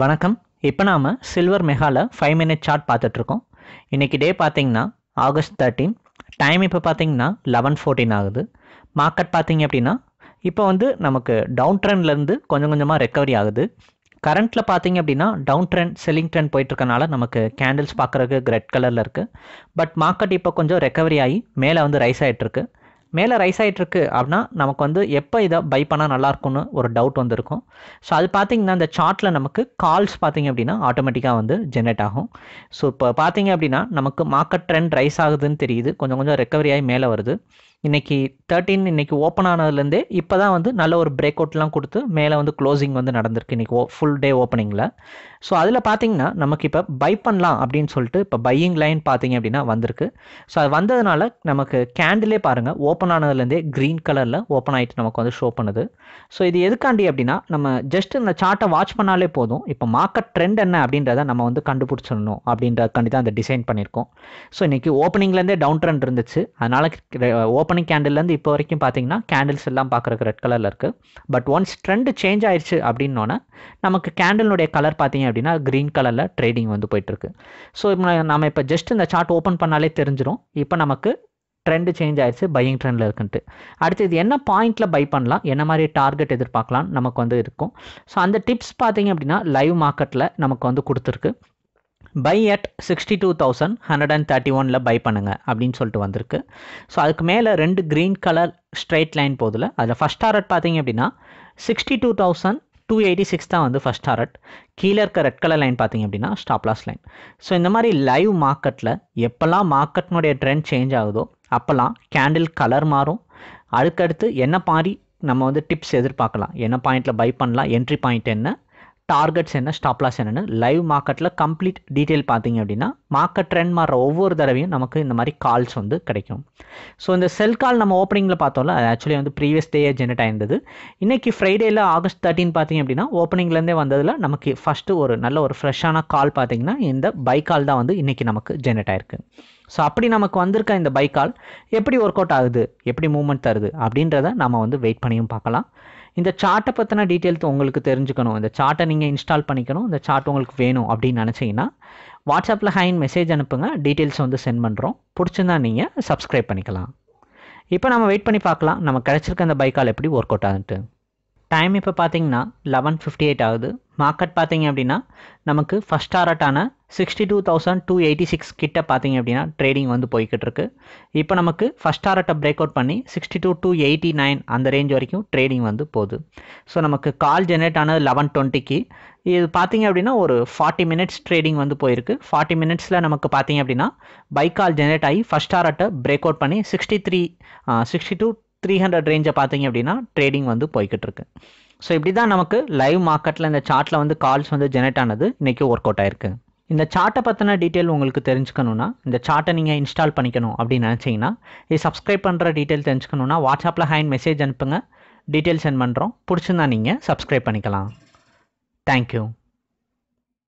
வணக்கம் இப்போ நாம் சில்வர் மெகாவில் ஃபைவ் மினிட் சார்ட் பார்த்துட்ருக்கோம் இன்றைக்கி டே பார்த்திங்கன்னா ஆகஸ்ட் தேர்ட்டீன் டைம் இப்போ பார்த்திங்கன்னா லெவன் ஃபோர்டீன் ஆகுது மார்க்கெட் பார்த்திங்க அப்படின்னா இப்போ வந்து நமக்கு டவுன் ட்ரெண்ட்லேருந்து கொஞ்சம் கொஞ்சமாக ரெக்கவரி ஆகுது கரண்ட்டில் பார்த்தீங்க அப்படின்னா டவுன் ட்ரெண்ட் செல்லிங் ட்ரெண்ட் போயிட்டுருக்கனால நமக்கு கேண்டில்ஸ் பார்க்குறதுக்கு ரெட் கலரில் இருக்குது பட் மார்க்கெட் இப்போ கொஞ்சம் ரெக்கவரி ஆகி மேலே வந்து ரைஸ் ஆகிட்டுருக்கு மேலே ரைஸ் ஆகிட்டுருக்கு அப்படின்னா நமக்கு வந்து எப்போ இதை பை பண்ணால் நல்லாயிருக்கும்னு ஒரு டவுட் வந்திருக்கும் ஸோ அது பார்த்திங்கன்னா அந்த சார்ட்டில் நமக்கு கால்ஸ் பார்த்திங்க அப்படின்னா ஆட்டோமேட்டிக்காக வந்து ஜென்ரேட் ஆகும் ஸோ இப்போ பார்த்திங்க அப்படின்னா நமக்கு மார்க்கெட் ட்ரெண்ட் ரைஸ் ஆகுதுன்னு தெரியுது கொஞ்சம் கொஞ்சம் ரெக்கவரி ஆகி மேலே வருது இன்னைக்கு தேர்ட்டின் இன்னைக்கு ஓப்பன் ஆனதுலேருந்தே இப்போ தான் வந்து நல்ல ஒரு பிரேக் அவுட்லாம் கொடுத்து மேலே வந்து க்ளோசிங் வந்து நடந்திருக்கு இன்றைக்கி ஓ ஃபுல் டே ஓப்பனிங்கில் ஸோ அதில் பார்த்தீங்கன்னா நமக்கு இப்போ பை பண்ணலாம் அப்படின்னு சொல்லிட்டு இப்போ பையிங் லைன் பார்த்தீங்க அப்படின்னா வந்திருக்கு ஸோ அது வந்ததுனால நமக்கு கேண்டிலே பாருங்கள் ஓப்பன் ஆனதுலேருந்தே க்ரீன் கலரில் ஓப்பன் ஆகிட்டு நமக்கு வந்து ஷோ பண்ணுது ஸோ இது எதுக்காண்டி அப்படின்னா நம்ம ஜஸ்ட் இந்த சார்ட்டை வாட்ச் பண்ணாலே போதும் இப்போ மார்க்கெட் ட்ரெண்ட் என்ன அப்படின்றத நம்ம வந்து கண்டுபிடிச்சிடணும் அப்படின்றதுக்காண்டி தான் அந்த டிசைன் பண்ணியிருக்கோம் ஸோ இன்றைக்கி ஓப்பனிங்லேருந்தே டவுன் ட்ரெண்ட் இருந்துச்சு அதனால் ஓப்பன் ஓப்பனிங் கேண்டில்லேருந்து இப்போ வரைக்கும் பார்த்தீங்கன்னா கேண்டில்ஸ் எல்லாம் பார்க்குறக்கு ரெட் கலரில் இருக்குது பட் ஒன்ஸ் ட்ரெண்டு சேஞ்ச் ஆயிடுச்சு அப்படின்னோன்னா நமக்கு கேண்டிலுடைய கலர் பார்த்தீங்க அப்படின்னா க்ரீன் கலரில் ட்ரேடிங் வந்து போயிட்டுருக்கு ஸோ நம்ம இப்போ ஜஸ்ட் இந்த சார்ட் ஓப்பன் பண்ணாலே தெரிஞ்சிடும் இப்போ நமக்கு ட்ரெண்டு சேஞ்ச் ஆயிடுச்சு பையிங் ட்ரெண்டில் இருக்குன்ட்டு அடுத்து இது என்ன பாயிண்ட்டில் பை பண்ணலாம் என்ன மாதிரி டார்கெட் எதிர்பார்க்கலாம் நமக்கு வந்து இருக்கும் ஸோ அந்த டிப்ஸ் பார்த்தீங்க அப்படின்னா லைவ் மார்க்கெட்டில் நமக்கு வந்து கொடுத்துருக்கு buy at sixty two thousand hundred and thirty ஒனில் பை பண்ணுங்கள் அப்படின்னு சொல்லிட்டு வந்திருக்கு ஸோ அதுக்கு மேலே ரெண்டு க்ரீன் கலர் ஸ்ட்ரைட் லைன் போதில் அதில் ஃபஸ்ட் டாரட் பார்த்தீங்க அப்படின்னா sixty two thousand two eighty six தான் வந்து ஃபஸ்ட் டாரட் கீழே இருக்க ரெட் கலர் லைன் பார்த்தீங்க அப்படின்னா ஸ்டாப்லாஸ் லைன் ஸோ இந்த மாதிரி லைவ் மார்க்கெட்டில் எப்போல்லாம் மார்க்கெட்னுடைய ட்ரெண்ட் சேஞ்ச் ஆகுதோ அப்போல்லாம் கேண்டில் கலர் மாறும் அதுக்கடுத்து என்ன மாதிரி நம்ம வந்து டிப்ஸ் எதிர்பார்க்கலாம் என்ன பாயிண்ட்டில் பை பண்ணலாம் என்ட்ரி பாயிண்ட் என்ன டார்கெட்ஸ் என்ன ஸ்டாப் லாஸ் என்னன்னு லைவ் மார்க்கெட்டில் கம்ப்ளீட் டீட்டெயில் பார்த்தீங்க அப்படின்னா மார்க்கெட் ட்ரெண்ட் மாற ஒவ்வொரு தடவையும் நமக்கு இந்த மாதிரி கால்ஸ் வந்து கிடைக்கும் ஸோ இந்த செல் கால் நம்ம ஓப்பனிங்கில் பார்த்தோம்ல அது ஆக்சுவலி வந்து ப்ரீவியஸ் டேயே ஜெனரேட் ஆயிருந்தது இன்றைக்கி ஃப்ரைடேயில் ஆகஸ்ட் தேர்ட்டின் பார்த்தீங்க அப்படின்னா ஓப்பனிங்லேருந்தே வந்ததில் நமக்கு ஃபஸ்ட்டு ஒரு நல்ல ஒரு ஃப்ரெஷ்ஷான கால் பார்த்தீங்கன்னா இந்த பை கால் தான் வந்து இன்றைக்கி நமக்கு ஜெனரேட் ஆயிருக்கு ஸோ அப்படி நமக்கு வந்திருக்க இந்த பைக்கால் எப்படி ஒர்க் அவுட் ஆகுது எப்படி மூவ்மெண்ட் தருது அப்படின்றத நம்ம வந்து வெயிட் பண்ணியும் பார்க்கலாம் இந்த சார்ட்டை பற்றின டீட்டெயில்ஸ் உங்களுக்கு தெரிஞ்சுக்கணும் இந்த சார்ட்டை நீங்கள் இன்ஸ்டால் பண்ணிக்கணும் இந்த சார்ட் உங்களுக்கு வேணும் அப்படின்னு நினச்சிங்கன்னா வாட்ஸ்அப்பில் ஹைன் மெசேஜ் அனுப்புங்க டீட்டெயில்ஸ் வந்து சென்ட் பண்ணுறோம் பிடிச்சிருந்தா நீங்கள் சப்ஸ்கிரைப் பண்ணிக்கலாம் இப்போ நம்ம வெயிட் பண்ணி பார்க்கலாம் நம்ம கிடச்சிருக்க அந்த பைக்கால் எப்படி ஒர்க் அவுட் ஆகுது டைம் இப்போ பார்த்தீங்கன்னா லெவன் ஃபிஃப்டி எயிட் ஆகுது மார்க்கெட் பார்த்தீங்க அப்படின்னா நமக்கு ஃபஸ்ட் டாரட்டான sixty two thousand two eighty six கிட்ட பார்த்தீங்க அப்படின்னா ட்ரேடிங் வந்து போய்கிட்டு இருக்கு இப்போ நமக்கு ஃபஸ்ட் டாரட்டை பிரேக் அவுட் பண்ணி sixty two two eighty nine அந்த ரேஞ்ச் வரைக்கும் ட்ரேடிங் வந்து போகுது ஸோ நமக்கு கால் ஜெனரேட் ஆனது லெவன் டுவெண்ட்டிக்கு இது பார்த்தீங்க அப்படின்னா ஒரு ஃபார்ட்டி மினிட்ஸ் ட்ரேடிங் வந்து போயிருக்கு ஃபார்ட்டி மினிட்ஸில் நமக்கு பார்த்தீங்க அப்படின்னா கால் ஜெனரேட் ஆகி ஃபஸ்ட் டாரட்டை பிரேக் அவுட் பண்ணி sixty three sixty two three hundred ரேஞ்சை பார்த்தீங்க அப்படின்னா ட்ரேடிங் வந்து போய்கிட்டு இருக்கு ஸோ இப்படி தான் நமக்கு லைவ் மார்க்கெட்டில் இந்த சார்ட்டில் வந்து கால்ஸ் வந்து ஜெனரேட் ஆனது இன்றைக்கி ஒர்க் அவுட் ஆயிருக்கு இந்த சார்ட்டை பற்றின டீட்டெயில் உங்களுக்கு தெரிஞ்சுக்கணுன்னா இந்த சார்ட்டை நீங்கள் இன்ஸ்டால் பண்ணிக்கணும் அப்படின்னு நினச்சிங்கன்னா இது சப்ஸ்கிரைப் பண்ணுற டீட்டெயில் தெரிஞ்சுக்கணுன்னா வாட்ஸ்அப்பில் ஹேண்ட் மெசேஜ் அனுப்புங்க டீட்டெயில் சென்ட் பண்ணுறோம் பிடிச்சிருந்தா நீங்கள் சப்ஸ்கிரைப் பண்ணிக்கலாம் தேங்க்யூ